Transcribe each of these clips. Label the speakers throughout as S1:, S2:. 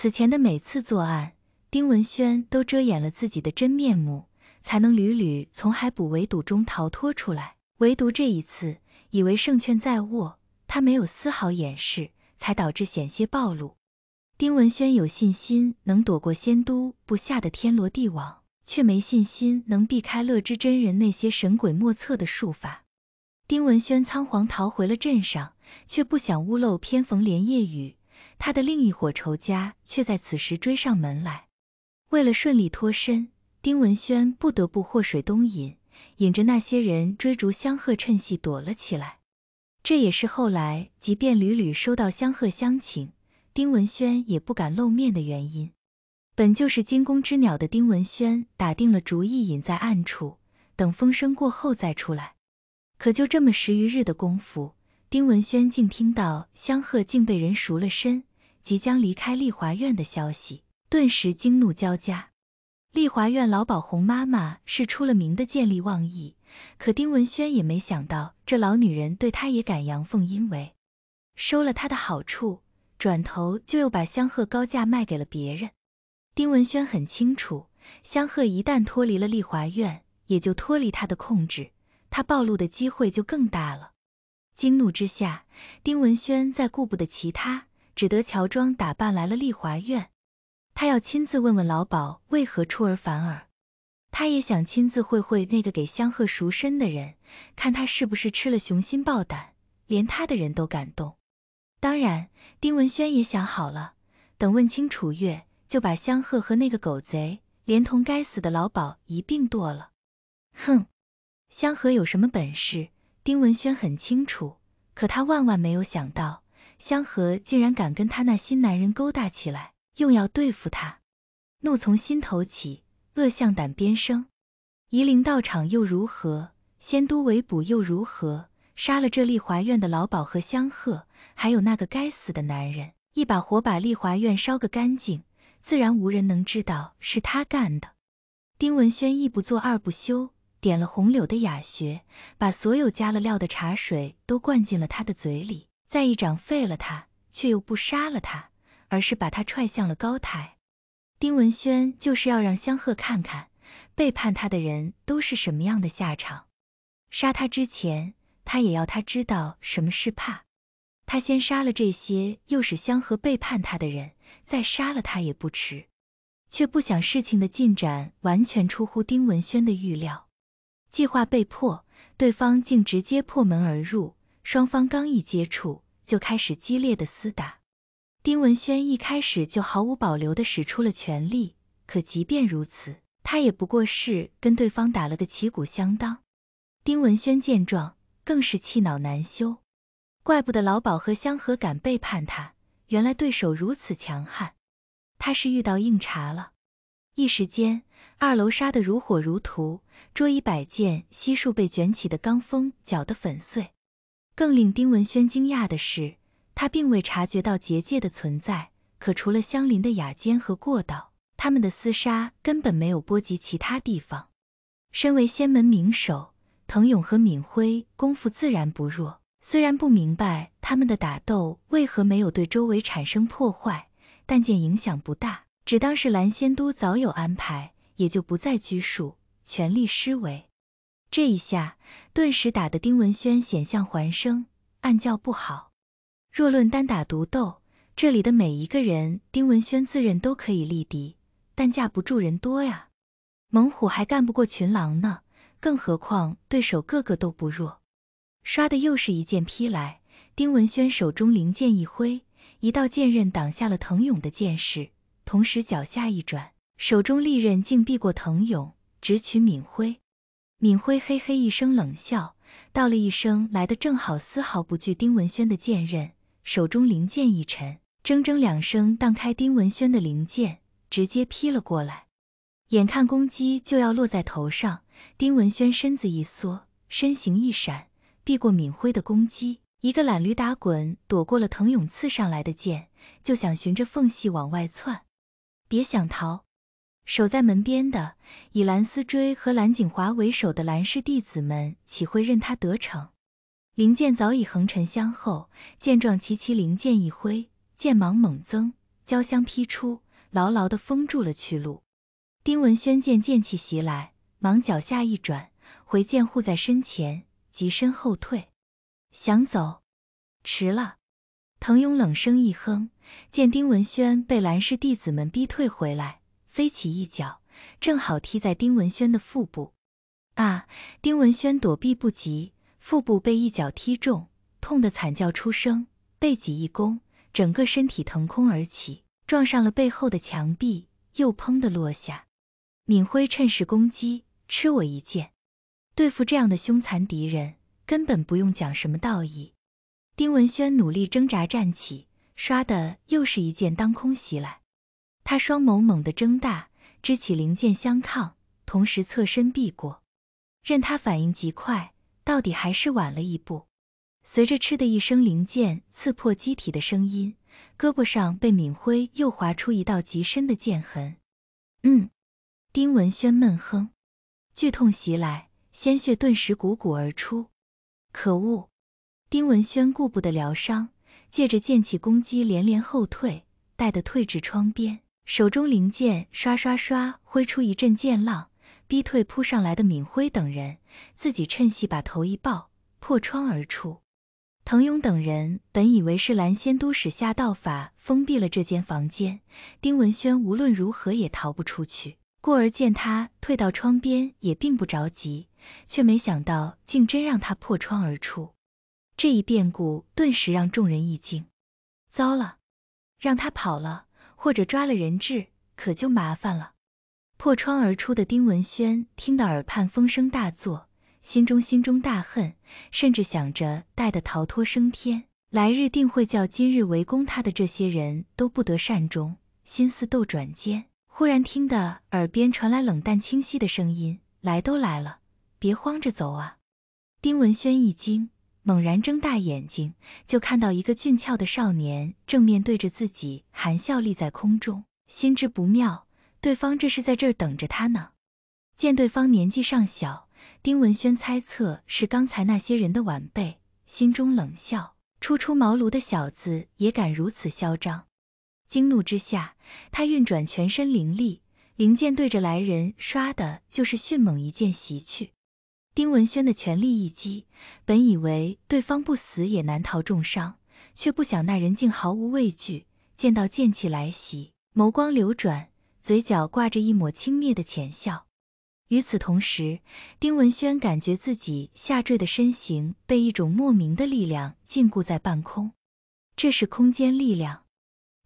S1: 此前的每次作案，丁文轩都遮掩了自己的真面目，才能屡屡从海捕围堵中逃脱出来。唯独这一次，以为胜券在握，他没有丝毫掩饰，才导致险些暴露。丁文轩有信心能躲过仙都不下的天罗地网，却没信心能避开乐之真人那些神鬼莫测的术法。丁文轩仓皇逃回了镇上，却不想屋漏偏逢连夜雨。他的另一伙仇家却在此时追上门来，为了顺利脱身，丁文轩不得不祸水东引，引着那些人追逐香鹤，趁隙躲了起来。这也是后来即便屡屡收到香鹤相请，丁文轩也不敢露面的原因。本就是惊弓之鸟的丁文轩打定了主意，隐在暗处，等风声过后再出来。可就这么十余日的功夫。丁文轩竟听到香鹤竟被人赎了身，即将离开丽华院的消息，顿时惊怒交加。丽华院老鸨红妈妈是出了名的见利忘义，可丁文轩也没想到，这老女人对他也敢阳奉阴违，收了他的好处，转头就又把香鹤高价卖给了别人。丁文轩很清楚，香鹤一旦脱离了丽华院，也就脱离他的控制，他暴露的机会就更大了。惊怒之下，丁文轩再顾不得其他，只得乔装打扮来了丽华院。他要亲自问问老鸨为何出尔反尔，他也想亲自会会那个给香鹤赎身的人，看他是不是吃了雄心豹胆，连他的人都敢动。当然，丁文轩也想好了，等问清楚月，就把香鹤和那个狗贼，连同该死的老鸨一并剁了。哼，香河有什么本事？丁文轩很清楚，可他万万没有想到，香河竟然敢跟他那新男人勾搭起来，又要对付他。怒从心头起，恶向胆边生。夷陵道场又如何？仙都围捕又如何？杀了这丽华院的老鸨和香鹤，还有那个该死的男人，一把火把丽华院烧个干净，自然无人能知道是他干的。丁文轩一不做二不休。点了红柳的雅穴，把所有加了料的茶水都灌进了他的嘴里，再一掌废了他，却又不杀了他，而是把他踹向了高台。丁文轩就是要让香鹤看看背叛他的人都是什么样的下场。杀他之前，他也要他知道什么是怕。他先杀了这些诱使香河背叛他的人，再杀了他也不迟。却不想事情的进展完全出乎丁文轩的预料。计划被破，对方竟直接破门而入。双方刚一接触，就开始激烈的厮打。丁文轩一开始就毫无保留地使出了全力，可即便如此，他也不过是跟对方打了个旗鼓相当。丁文轩见状，更是气恼难休。怪不得老鸨和香河敢背叛他，原来对手如此强悍，他是遇到硬茬了。一时间。二楼杀得如火如荼，桌椅摆件悉数被卷起的罡风搅得粉碎。更令丁文轩惊讶的是，他并未察觉到结界的存在。可除了相邻的雅间和过道，他们的厮杀根本没有波及其他地方。身为仙门名手，腾勇和闵辉功夫自然不弱。虽然不明白他们的打斗为何没有对周围产生破坏，但见影响不大，只当是蓝仙都早有安排。也就不再拘束，全力施为。这一下，顿时打得丁文轩险象环生，暗叫不好。若论单打独斗，这里的每一个人，丁文轩自认都可以力敌，但架不住人多呀。猛虎还干不过群狼呢，更何况对手个个都不弱。刷的又是一剑劈来，丁文轩手中灵剑一挥，一道剑刃挡下了腾勇的剑势，同时脚下一转。手中利刃竟避过腾勇，直取闵辉。闵辉嘿嘿一声冷笑，道了一声“来的正好”，丝毫不惧丁文轩的剑刃。手中灵剑一沉，铮铮两声荡开丁文轩的灵剑，直接劈了过来。眼看攻击就要落在头上，丁文轩身子一缩，身形一闪，避过闵辉的攻击，一个懒驴打滚躲过了腾勇刺上来的剑，就想循着缝隙往外窜。别想逃！守在门边的以蓝思追和蓝景华为首的蓝氏弟子们岂会任他得逞？灵剑早已横陈相后，见状齐齐灵剑一挥，剑芒猛增，交相劈出，牢牢地封住了去路。丁文轩见剑气袭来，忙脚下一转，回剑护在身前，急身后退，想走，迟了。腾勇冷声一哼，见丁文轩被蓝氏弟子们逼退回来。飞起一脚，正好踢在丁文轩的腹部。啊！丁文轩躲避不及，腹部被一脚踢中，痛得惨叫出声，背脊一弓，整个身体腾空而起，撞上了背后的墙壁，又砰的落下。敏辉趁势攻击，吃我一剑！对付这样的凶残敌人，根本不用讲什么道义。丁文轩努力挣扎站起，唰的又是一剑当空袭来。他双眸猛地睁大，支起灵剑相抗，同时侧身避过。任他反应极快，到底还是晚了一步。随着嗤的一声，灵剑刺破机体的声音，胳膊上被闵辉又划出一道极深的剑痕。嗯，丁文轩闷哼，剧痛袭来，鲜血顿时汩汩而出。可恶！丁文轩顾不得疗伤，借着剑气攻击连连后退，带的退至窗边。手中灵剑刷刷刷挥出一阵剑浪，逼退扑上来的闵辉等人，自己趁隙把头一抱，破窗而出。腾勇等人本以为是蓝仙都使下道法封闭了这间房间，丁文轩无论如何也逃不出去，故而见他退到窗边也并不着急，却没想到竟真让他破窗而出。这一变故顿时让众人一惊：糟了，让他跑了！或者抓了人质，可就麻烦了。破窗而出的丁文轩听得耳畔风声大作，心中心中大恨，甚至想着带的逃脱升天，来日定会叫今日围攻他的这些人都不得善终。心思斗转间，忽然听得耳边传来冷淡清晰的声音：“来都来了，别慌着走啊。”丁文轩一惊。猛然睁大眼睛，就看到一个俊俏的少年正面对着自己含笑立在空中。心知不妙，对方这是在这儿等着他呢。见对方年纪尚小，丁文轩猜测是刚才那些人的晚辈，心中冷笑：初出茅庐的小子也敢如此嚣张？惊怒之下，他运转全身灵力，灵剑对着来人刷的就是迅猛一剑袭去。丁文轩的全力一击，本以为对方不死也难逃重伤，却不想那人竟毫无畏惧。见到剑气来袭，眸光流转，嘴角挂着一抹轻蔑的浅笑。与此同时，丁文轩感觉自己下坠的身形被一种莫名的力量禁锢在半空。这是空间力量。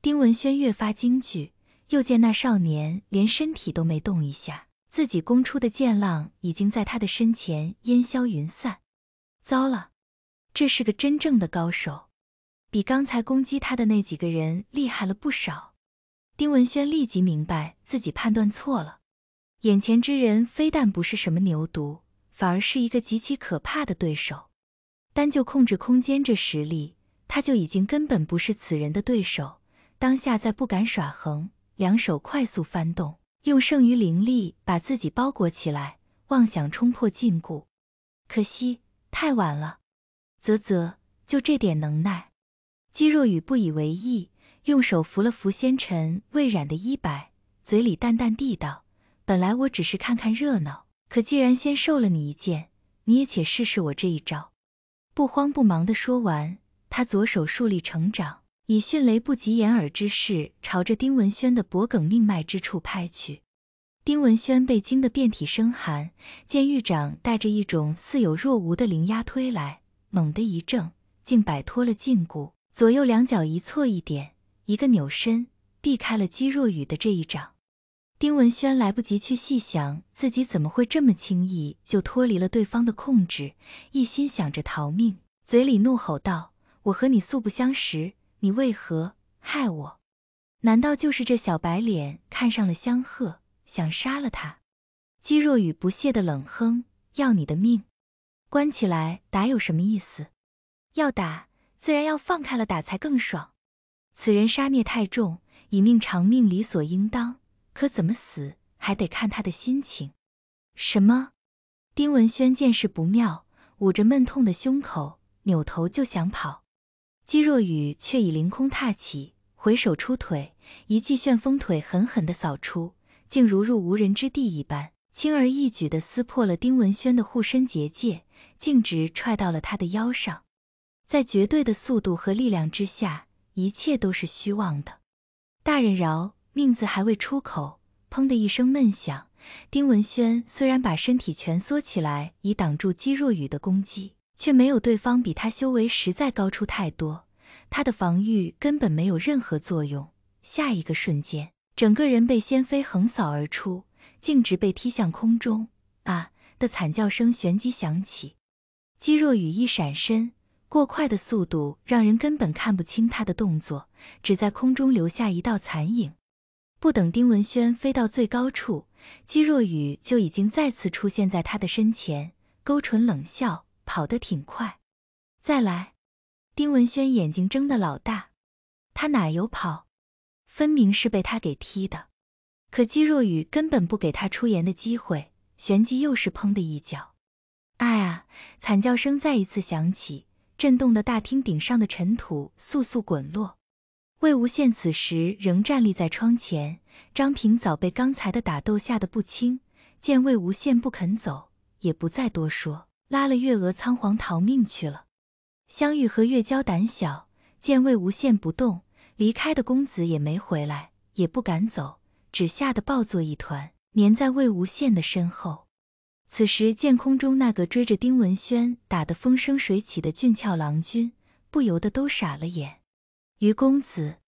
S1: 丁文轩越发惊惧，又见那少年连身体都没动一下。自己攻出的剑浪已经在他的身前烟消云散，糟了，这是个真正的高手，比刚才攻击他的那几个人厉害了不少。丁文轩立即明白自己判断错了，眼前之人非但不是什么牛犊，反而是一个极其可怕的对手。单就控制空间这实力，他就已经根本不是此人的对手。当下再不敢耍横，两手快速翻动。用剩余灵力把自己包裹起来，妄想冲破禁锢，可惜太晚了。啧啧，就这点能耐。姬若雨不以为意，用手扶了扶纤尘未染的衣摆，嘴里淡淡地道：“本来我只是看看热闹，可既然先受了你一剑，你也且试试我这一招。”不慌不忙地说完，他左手竖立成掌。以迅雷不及掩耳之势朝着丁文轩的脖梗命脉之处拍去，丁文轩被惊得遍体生寒，见狱长带着一种似有若无的凌压推来，猛地一怔，竟摆脱了禁锢，左右两脚一错一点，一个扭身，避开了姬若雨的这一掌。丁文轩来不及去细想自己怎么会这么轻易就脱离了对方的控制，一心想着逃命，嘴里怒吼道：“我和你素不相识！”你为何害我？难道就是这小白脸看上了香鹤，想杀了他？姬若雨不屑地冷哼：“要你的命，关起来打有什么意思？要打，自然要放开了打才更爽。此人杀孽太重，以命偿命理所应当。可怎么死，还得看他的心情。”什么？丁文轩见势不妙，捂着闷痛的胸口，扭头就想跑。姬若雨却已凌空踏起，回首出腿，一记旋风腿狠狠地扫出，竟如入无人之地一般，轻而易举地撕破了丁文轩的护身结界，径直踹到了他的腰上。在绝对的速度和力量之下，一切都是虚妄的。大人饶命字还未出口，砰的一声闷响，丁文轩虽然把身体蜷缩起来以挡住姬若雨的攻击。却没有对方比他修为实在高出太多，他的防御根本没有任何作用。下一个瞬间，整个人被掀飞，横扫而出，径直被踢向空中。啊！的惨叫声旋即响起。姬若雨一闪身，过快的速度让人根本看不清他的动作，只在空中留下一道残影。不等丁文轩飞到最高处，姬若雨就已经再次出现在他的身前，勾唇冷笑。跑得挺快，再来！丁文轩眼睛睁得老大，他哪有跑？分明是被他给踢的。可姬若雨根本不给他出言的机会，旋即又是砰的一脚。哎呀！惨叫声再一次响起，震动的大厅顶上的尘土簌簌滚落。魏无羡此时仍站立在窗前，张平早被刚才的打斗吓得不轻，见魏无羡不肯走，也不再多说。拉了月娥，仓皇逃命去了。香玉和月娇胆小，见魏无羡不动，离开的公子也没回来，也不敢走，只吓得抱作一团，粘在魏无羡的身后。此时见空中那个追着丁文轩打得风生水起的俊俏郎君，不由得都傻了眼。于公子。